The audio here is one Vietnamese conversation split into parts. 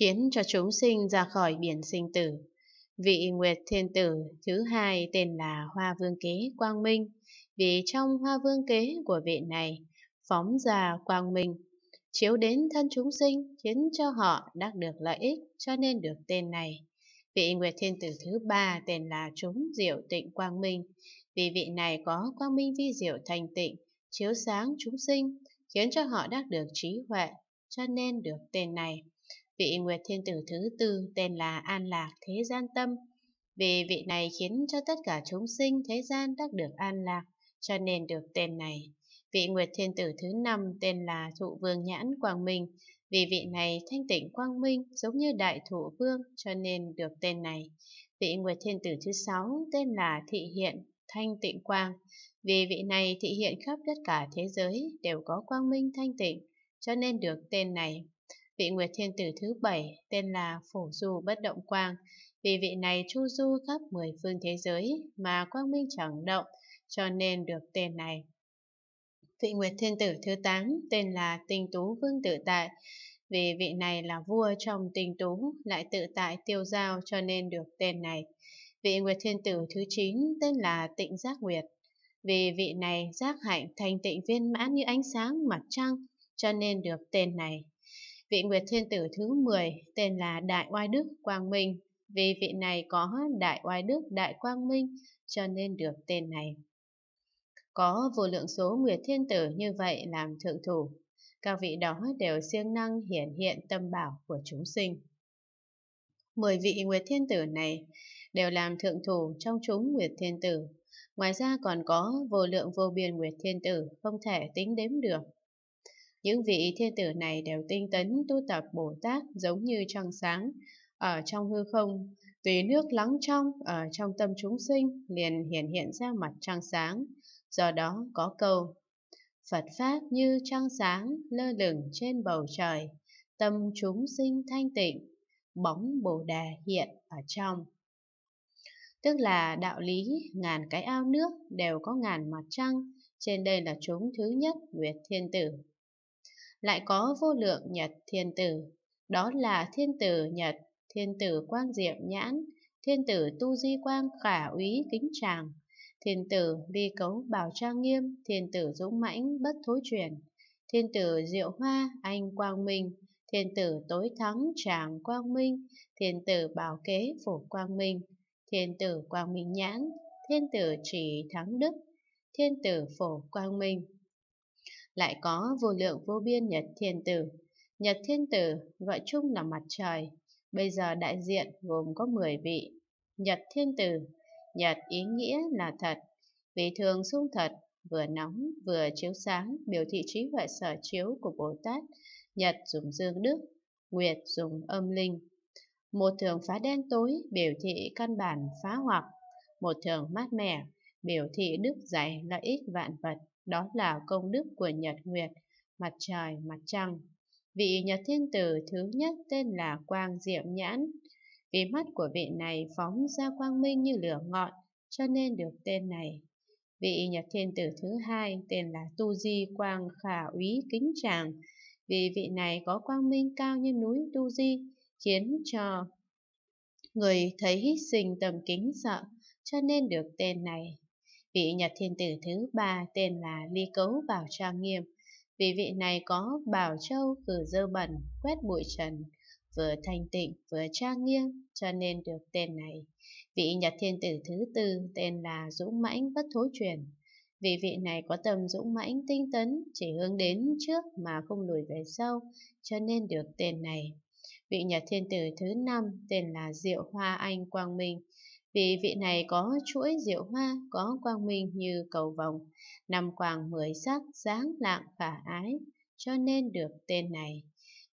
khiến cho chúng sinh ra khỏi biển sinh tử. Vị Nguyệt Thiên Tử thứ hai tên là Hoa Vương Kế Quang Minh, vì trong Hoa Vương Kế của vị này phóng ra Quang Minh, chiếu đến thân chúng sinh khiến cho họ đắc được lợi ích cho nên được tên này. Vị Nguyệt Thiên Tử thứ ba tên là Chúng Diệu Tịnh Quang Minh, vì vị này có Quang Minh Vi Diệu Thành Tịnh, chiếu sáng chúng sinh, khiến cho họ đắc được trí huệ, cho nên được tên này vị Nguyệt Thiên Tử thứ tư tên là An Lạc Thế Gian Tâm. Vì vị này khiến cho tất cả chúng sinh thế gian đắc được an lạc, cho nên được tên này. Vị Nguyệt Thiên Tử thứ năm tên là Thụ Vương Nhãn Quang Minh. Vì vị này thanh tịnh quang minh giống như Đại Thụ Vương cho nên được tên này. Vị Nguyệt Thiên Tử thứ sáu tên là Thị Hiện Thanh Tịnh Quang. Vì vị này thị hiện khắp tất cả thế giới đều có quang minh thanh tịnh, cho nên được tên này vị nguyệt thiên tử thứ bảy tên là Phổ Du Bất Động Quang. Vì vị này chu du khắp mười phương thế giới mà quang minh chẳng động, cho nên được tên này. Vị nguyệt thiên tử thứ tám tên là Tinh Tú Vương Tự Tại. Vì vị này là vua trong tinh tú, lại tự tại tiêu giao cho nên được tên này. Vị Nguyệt Thiên Tử thứ chín tên là Tịnh Giác Nguyệt. Vì vị này giác hạnh thành tịnh viên mãn như ánh sáng mặt trăng, cho nên được tên này. Vị Nguyệt Thiên Tử thứ 10 tên là Đại Oai Đức Quang Minh, vì vị này có Đại Oai Đức Đại Quang Minh cho nên được tên này. Có vô lượng số Nguyệt Thiên Tử như vậy làm thượng thủ, các vị đó đều siêng năng hiển hiện tâm bảo của chúng sinh. Mười vị Nguyệt Thiên Tử này đều làm thượng thủ trong chúng Nguyệt Thiên Tử. Ngoài ra còn có vô lượng vô biên Nguyệt Thiên Tử không thể tính đếm được những vị thiên tử này đều tinh tấn tu tập Bồ Tát giống như trăng sáng, ở trong hư không, tùy nước lắng trong, ở trong tâm chúng sinh, liền hiện hiện ra mặt trăng sáng. Do đó có câu, Phật Pháp như trăng sáng lơ lửng trên bầu trời, tâm chúng sinh thanh tịnh, bóng Bồ Đà hiện ở trong. Tức là đạo lý ngàn cái ao nước đều có ngàn mặt trăng, trên đây là chúng thứ nhất Nguyệt Thiên Tử lại có vô lượng nhật thiên tử. Đó là thiên tử nhật, thiên tử quang diệm nhãn, thiên tử tu di quang khả úy kính tràng, thiên tử ly cấu bảo trang nghiêm, thiên tử dũng mãnh bất thối chuyển, thiên tử diệu hoa anh quang minh, thiên tử tối thắng tràng quang minh, thiên tử bảo kế phổ quang minh, thiên tử quang minh nhãn, thiên tử chỉ thắng đức, thiên tử phổ quang minh lại có vô lượng vô biên nhật thiên tử. Nhật thiên tử gọi chung là mặt trời, bây giờ đại diện gồm có 10 vị. Nhật thiên tử, nhật ý nghĩa là thật, vì thường sung thật, vừa nóng vừa chiếu sáng biểu thị trí huệ sở chiếu của Bồ Tát, nhật dùng dương đức, nguyệt dùng âm linh. Một thường phá đen tối biểu thị căn bản phá hoặc, một thường mát mẻ biểu thị đức dạy lợi ích vạn vật đó là công đức của Nhật Nguyệt, mặt trời, mặt trăng. Vị Nhật Thiên Tử thứ nhất tên là Quang Diệm Nhãn. Vì mắt của vị này phóng ra quang minh như lửa ngọn, cho nên được tên này. Vị Nhật Thiên Tử thứ hai tên là Tu Di Quang Khả Úy Kính Tràng. Vì vị này có quang minh cao như núi Tu Di, khiến cho người thấy sinh tầm kính sợ, cho nên được tên này. Vị nhật thiên tử thứ ba tên là Ly Cấu Bảo Trang Nghiêm. Vì vị này có bảo châu cử dơ bẩn, quét bụi trần, vừa thanh tịnh vừa trang nghiêm cho nên được tên này. Vị nhật thiên tử thứ tư tên là Dũng Mãnh Bất Thối Truyền. Vì vị này có tầm dũng mãnh tinh tấn, chỉ hướng đến trước mà không lùi về sau, cho nên được tên này. Vị nhật thiên tử thứ năm tên là Diệu Hoa Anh Quang Minh vì vị này có chuỗi diệu hoa, có quang minh như cầu vồng, nằm quàng mười sắc sáng lạng khả ái, cho nên được tên này.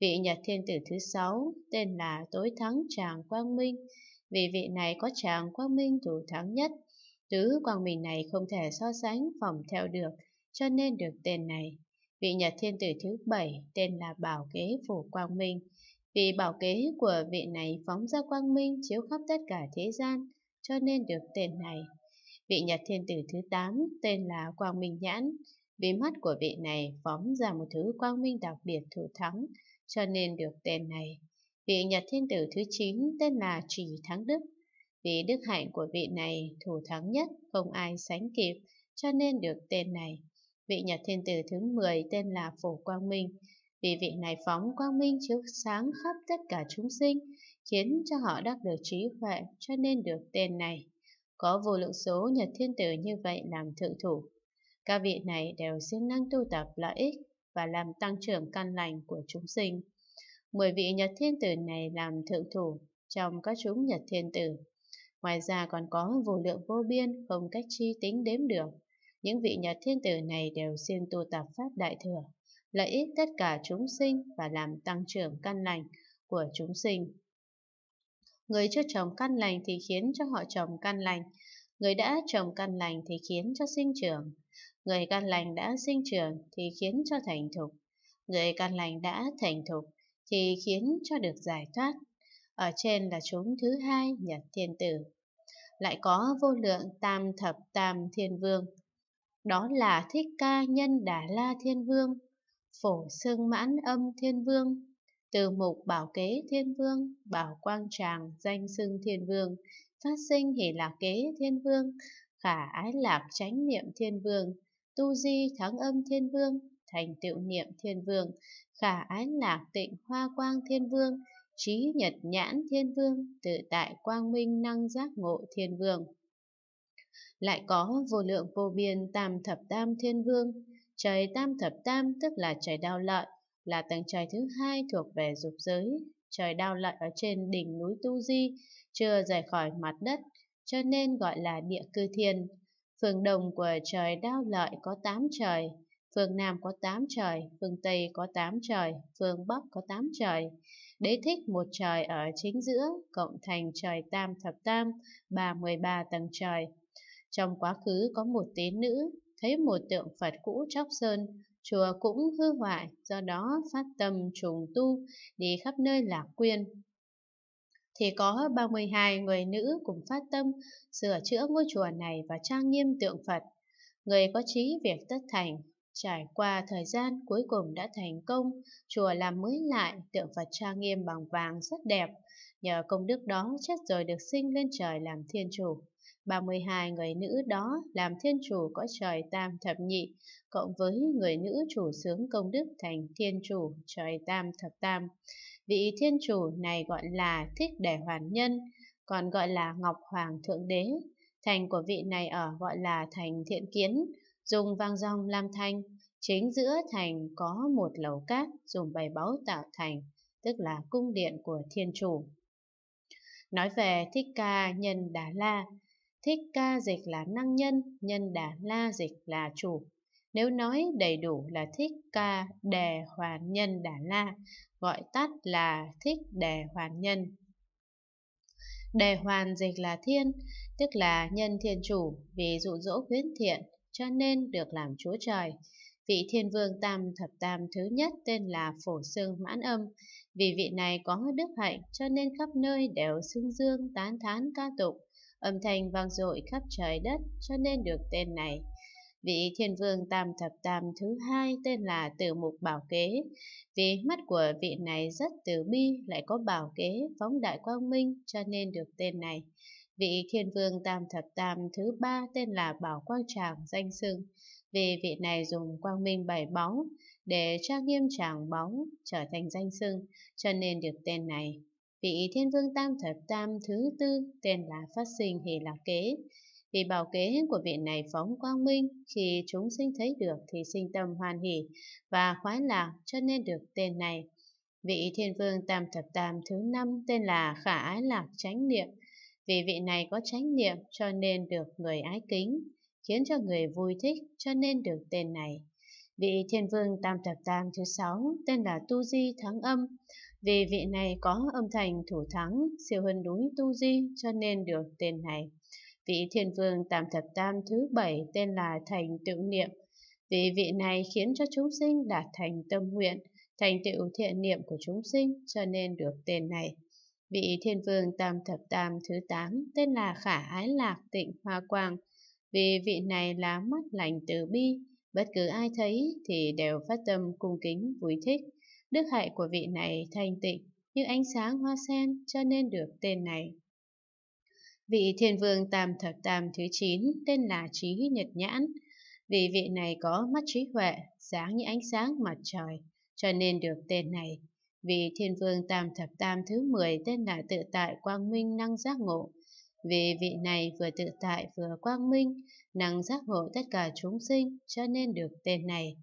Vị nhật thiên tử thứ sáu tên là tối thắng tràng quang minh, vì vị này có tràng quang minh thủ thắng nhất. Tứ quang minh này không thể so sánh phòng theo được, cho nên được tên này. Vị nhật thiên tử thứ bảy tên là bảo kế phủ quang minh, vì bảo kế của vị này phóng ra quang minh chiếu khắp tất cả thế gian, cho nên được tên này. Vị nhật thiên tử thứ 8 tên là Quang Minh Nhãn. Vì mắt của vị này phóng ra một thứ quang minh đặc biệt thủ thắng, cho nên được tên này. Vị nhật thiên tử thứ 9 tên là Trì Thắng Đức. Vì đức hạnh của vị này thủ thắng nhất, không ai sánh kịp, cho nên được tên này. Vị nhật thiên tử thứ 10 tên là Phổ Quang Minh. Vì vị này phóng quang minh chiếu sáng khắp tất cả chúng sinh, khiến cho họ đắc được trí huệ cho nên được tên này. Có vô lượng số nhật thiên tử như vậy làm thượng thủ. Các vị này đều siêng năng tu tập lợi ích và làm tăng trưởng căn lành của chúng sinh. Mười vị nhật thiên tử này làm thượng thủ trong các chúng nhật thiên tử. Ngoài ra còn có vô lượng vô biên không cách chi tính đếm được. Những vị nhật thiên tử này đều siêng tu tập Pháp Đại Thừa, lợi ích tất cả chúng sinh và làm tăng trưởng căn lành của chúng sinh. Người chưa trồng căn lành thì khiến cho họ trồng căn lành. Người đã trồng căn lành thì khiến cho sinh trưởng. Người căn lành đã sinh trưởng thì khiến cho thành thục. Người căn lành đã thành thục thì khiến cho được giải thoát. Ở trên là chúng thứ hai nhật thiên tử. Lại có vô lượng tam thập tam thiên vương. Đó là Thích Ca Nhân Đà La Thiên Vương, Phổ Sưng Mãn Âm Thiên Vương, từ mục bảo kế thiên vương, bảo quang tràng danh xưng thiên vương, phát sinh hỷ lạc kế thiên vương, khả ái lạc chánh niệm thiên vương, tu di thắng âm thiên vương, thành tựu niệm thiên vương, khả ái lạc tịnh hoa quang thiên vương, trí nhật nhãn thiên vương, tự tại quang minh năng giác ngộ thiên vương. Lại có vô lượng vô biên tam thập tam thiên vương, trời tam thập tam tức là trời đao lợi, là tầng trời thứ hai thuộc về dục giới. Trời đao lợi ở trên đỉnh núi Tu Di, chưa rời khỏi mặt đất, cho nên gọi là địa cư thiên. Phương Đông của trời đao lợi có 8 trời, phương Nam có 8 trời, phương Tây có 8 trời, phương Bắc có 8 trời. Đế thích một trời ở chính giữa, cộng thành trời tam thập tam, ba mười ba tầng trời. Trong quá khứ có một tín nữ, thấy một tượng Phật cũ tróc sơn, chùa cũng hư hoại, do đó phát tâm trùng tu, đi khắp nơi lạc quyên. Thì có 32 người nữ cùng phát tâm sửa chữa ngôi chùa này và trang nghiêm tượng Phật. Người có trí việc tất thành, trải qua thời gian cuối cùng đã thành công, chùa làm mới lại, tượng Phật trang nghiêm bằng vàng rất đẹp. Nhờ công đức đó chết rồi được sinh lên trời làm thiên chủ. 32 người nữ đó làm thiên chủ cõi trời tam thập nhị, cộng với người nữ chủ sướng công đức thành thiên chủ trời tam thập tam. Vị thiên chủ này gọi là Thích Đẻ Hoàn Nhân, còn gọi là Ngọc Hoàng Thượng Đế. Thành của vị này ở gọi là Thành Thiện Kiến, dùng vang rong làm thanh. Chính giữa thành có một lầu cát dùng bày báu tạo thành, tức là cung điện của thiên chủ. Nói về Thích Ca Nhân Đà La, Thích ca dịch là năng nhân, nhân đà la dịch là chủ. Nếu nói đầy đủ là thích ca đề hoàn nhân đà la, gọi tắt là thích đề hoàn nhân. Đề hoàn dịch là thiên, tức là nhân thiên chủ, vì dụ dỗ khuyến thiện, cho nên được làm chúa trời. Vị thiên vương tam thập tam thứ nhất tên là Phổ Sương Mãn Âm, vì vị này có đức hạnh cho nên khắp nơi đều xưng dương tán thán ca tụng âm thanh vang dội khắp trời đất cho nên được tên này. Vị thiên vương tam thập tam thứ hai tên là Tử Mục Bảo Kế. Vì mắt của vị này rất từ bi lại có bảo kế phóng đại quang minh cho nên được tên này. Vị thiên vương tam thập tam thứ ba tên là Bảo Quang Tràng danh xưng. Vì vị này dùng quang minh bảy bóng để trang nghiêm tràng bóng trở thành danh xưng cho nên được tên này. Vị thiên vương tam thập tam thứ tư tên là phát sinh hỷ lạc kế. Vì bảo kế của vị này phóng quang minh, khi chúng sinh thấy được thì sinh tâm hoàn hỷ và khoái lạc cho nên được tên này. Vị thiên vương tam thập tam thứ năm tên là khả ái lạc chánh niệm. Vì vị này có chánh niệm cho nên được người ái kính, khiến cho người vui thích cho nên được tên này. Vị thiên vương tam thập tam thứ sáu tên là tu di thắng âm. Vì vị này có âm thanh thủ thắng, siêu hơn núi Tu Di cho nên được tên này. Vị thiên vương tam thập tam thứ bảy tên là Thành Tựu Niệm. Vì vị này khiến cho chúng sinh đạt thành tâm nguyện, thành tựu thiện niệm của chúng sinh cho nên được tên này. Vị thiên vương tam thập tam thứ tám tên là Khả Ái Lạc Tịnh Hoa Quang. Vì vị này là mắt lành từ bi, bất cứ ai thấy thì đều phát tâm cung kính vui thích. Đức hạnh của vị này thanh tịnh như ánh sáng hoa sen cho nên được tên này. Vị thiên vương tam thập tam thứ chín tên là Trí Nhật Nhãn. vị vị này có mắt trí huệ, sáng như ánh sáng mặt trời, cho nên được tên này. vị thiên vương tam thập tam thứ mười tên là tự tại quang minh năng giác ngộ. Vì vị này vừa tự tại vừa quang minh, năng giác ngộ tất cả chúng sinh, cho nên được tên này.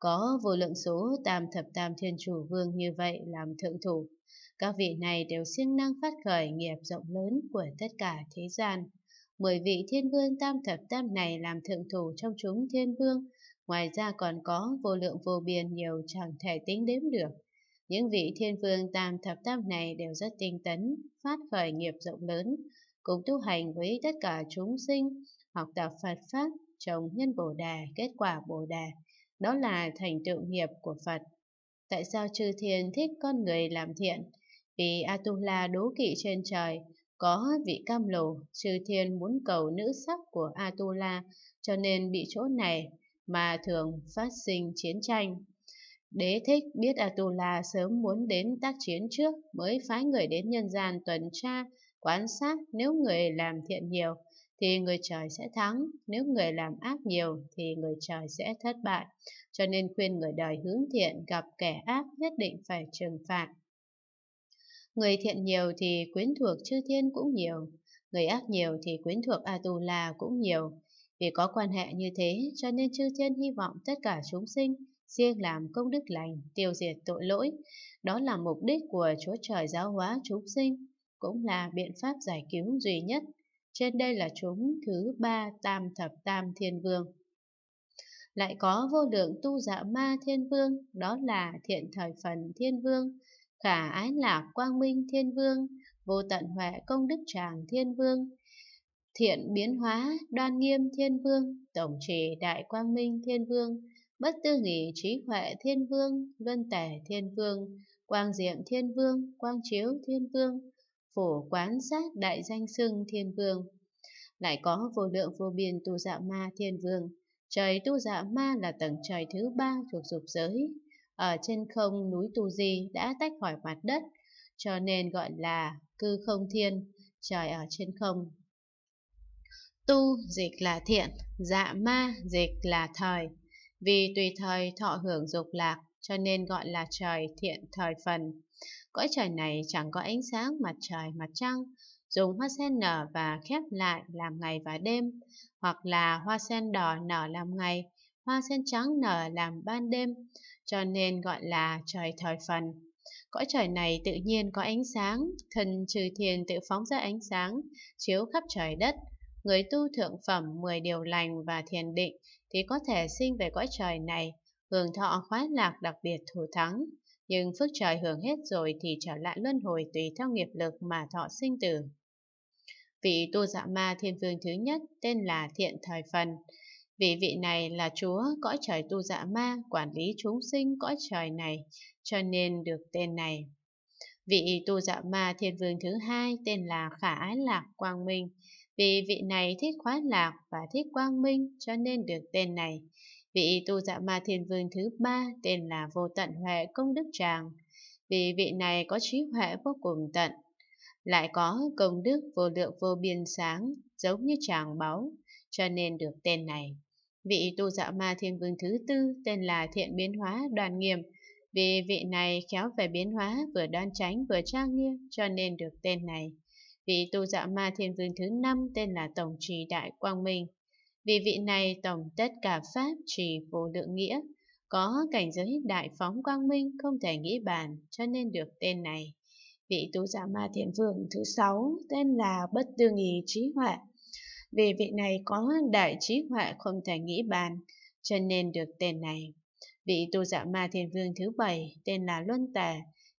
Có vô lượng số tam thập tam thiên chủ vương như vậy làm thượng thủ. Các vị này đều siêng năng phát khởi nghiệp rộng lớn của tất cả thế gian. Mười vị thiên vương tam thập tam này làm thượng thủ trong chúng thiên vương, ngoài ra còn có vô lượng vô biên nhiều chẳng thể tính đếm được. Những vị thiên vương tam thập tam này đều rất tinh tấn, phát khởi nghiệp rộng lớn, cùng tu hành với tất cả chúng sinh, học tập Phật Pháp, trồng nhân Bồ đề kết quả Bồ đề đó là thành tựu nghiệp của Phật. Tại sao chư thiên thích con người làm thiện? Vì Atula đố kỵ trên trời, có vị cam lồ, chư thiên muốn cầu nữ sắc của Atula, cho nên bị chỗ này mà thường phát sinh chiến tranh. Đế thích biết Atula sớm muốn đến tác chiến trước mới phái người đến nhân gian tuần tra, quan sát nếu người làm thiện nhiều thì người trời sẽ thắng, nếu người làm ác nhiều thì người trời sẽ thất bại. Cho nên khuyên người đời hướng thiện gặp kẻ ác nhất định phải trừng phạt. Người thiện nhiều thì quyến thuộc chư thiên cũng nhiều, người ác nhiều thì quyến thuộc Atula cũng nhiều. Vì có quan hệ như thế cho nên chư thiên hy vọng tất cả chúng sinh riêng làm công đức lành, tiêu diệt tội lỗi. Đó là mục đích của Chúa Trời giáo hóa chúng sinh, cũng là biện pháp giải cứu duy nhất trên đây là chúng thứ ba tam thập tam thiên vương. Lại có vô lượng tu dạ ma thiên vương, đó là thiện thời phần thiên vương, khả ái lạc quang minh thiên vương, vô tận huệ công đức tràng thiên vương, thiện biến hóa đoan nghiêm thiên vương, tổng trì đại quang minh thiên vương, bất tư nghỉ trí huệ thiên vương, luân tể thiên vương, quang diệm thiên vương, quang chiếu thiên vương, phổ quán sát đại danh xưng thiên vương. Lại có vô lượng vô biên tu dạ ma thiên vương. Trời tu dạ ma là tầng trời thứ ba thuộc dục giới. Ở trên không núi Tu Di đã tách khỏi mặt đất, cho nên gọi là cư không thiên, trời ở trên không. Tu dịch là thiện, dạ ma dịch là thời. Vì tùy thời thọ hưởng dục lạc, cho nên gọi là trời thiện thời phần. Cõi trời này chẳng có ánh sáng mặt trời mặt trăng, dùng hoa sen nở và khép lại làm ngày và đêm, hoặc là hoa sen đỏ nở làm ngày, hoa sen trắng nở làm ban đêm, cho nên gọi là trời thời phần. Cõi trời này tự nhiên có ánh sáng, thần trừ thiền tự phóng ra ánh sáng, chiếu khắp trời đất. Người tu thượng phẩm 10 điều lành và thiền định thì có thể sinh về cõi trời này, hưởng thọ khoái lạc đặc biệt thủ thắng nhưng phước trời hưởng hết rồi thì trở lại luân hồi tùy theo nghiệp lực mà thọ sinh tử. Vị tu dạ ma thiên vương thứ nhất tên là Thiện Thời Phần. Vị vị này là Chúa cõi trời tu dạ ma quản lý chúng sinh cõi trời này, cho nên được tên này. Vị tu dạ ma thiên vương thứ hai tên là Khả Ái Lạc Quang Minh. Vì vị này thích khoái lạc và thích quang minh cho nên được tên này. Vị tu dạ ma thiên vương thứ ba tên là Vô Tận Huệ Công Đức Tràng, vì vị này có trí huệ vô cùng tận, lại có công đức vô lượng vô biên sáng, giống như tràng báu, cho nên được tên này. Vị tu dạ ma thiên vương thứ tư tên là Thiện Biến Hóa Đoàn Nghiêm, vì vị này khéo về biến hóa vừa đoan tránh vừa trang nghiêm, cho nên được tên này. Vị tu dạ ma thiên vương thứ năm tên là Tổng trì Đại Quang Minh, vì vị này tổng tất cả Pháp trì vô lượng nghĩa, có cảnh giới đại phóng quang minh không thể nghĩ bàn cho nên được tên này. Vị tú giả ma thiền vương thứ sáu tên là Bất Tư Nghì Trí Huệ. Vì vị này có đại trí huệ không thể nghĩ bàn cho nên được tên này. Vị tu giả ma thiền vương thứ bảy tên là Luân Tề.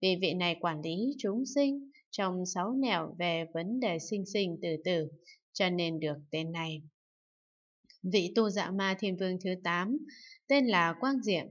Vì vị này quản lý chúng sinh trong sáu nẻo về vấn đề sinh sinh tử tử cho nên được tên này vị tu dạ ma thiên vương thứ 8, tên là Quang Diệm.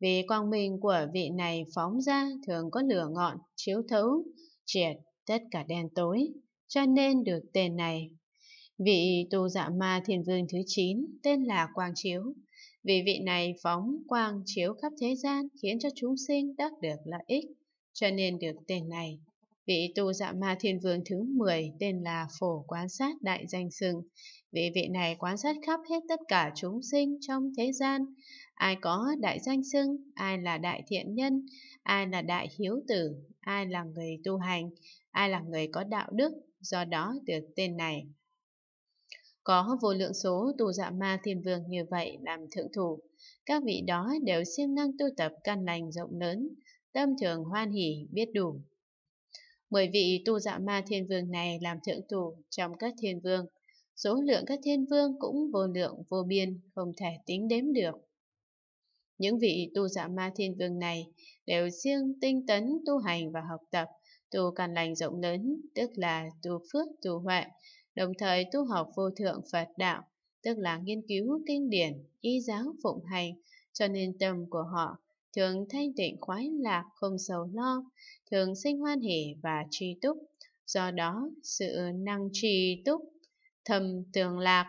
Vì quang minh của vị này phóng ra thường có lửa ngọn, chiếu thấu, triệt tất cả đen tối, cho nên được tên này. Vị tu dạ ma thiên vương thứ 9, tên là Quang Chiếu. Vì vị này phóng quang chiếu khắp thế gian khiến cho chúng sinh đắc được lợi ích, cho nên được tên này. Vị tu dạ ma thiên vương thứ 10 tên là Phổ Quán Sát Đại Danh Sừng vì vị này quan sát khắp hết tất cả chúng sinh trong thế gian, ai có đại danh xưng, ai là đại thiện nhân, ai là đại hiếu tử, ai là người tu hành, ai là người có đạo đức, do đó được tên này. Có vô lượng số tu dạ ma thiên vương như vậy làm thượng thủ, các vị đó đều siêng năng tu tập căn lành rộng lớn, tâm thường hoan hỷ biết đủ. Mười vị tu dạ ma thiên vương này làm thượng thủ trong các thiên vương, số lượng các thiên vương cũng vô lượng vô biên, không thể tính đếm được. Những vị tu giả ma thiên vương này đều siêng tinh tấn tu hành và học tập, tu căn lành rộng lớn, tức là tu phước tu huệ, đồng thời tu học vô thượng Phật đạo, tức là nghiên cứu kinh điển, y giáo phụng hành, cho nên tâm của họ thường thanh tịnh khoái lạc không sầu lo, thường sinh hoan hỉ và tri túc. Do đó, sự năng trì túc Thầm Tường Lạc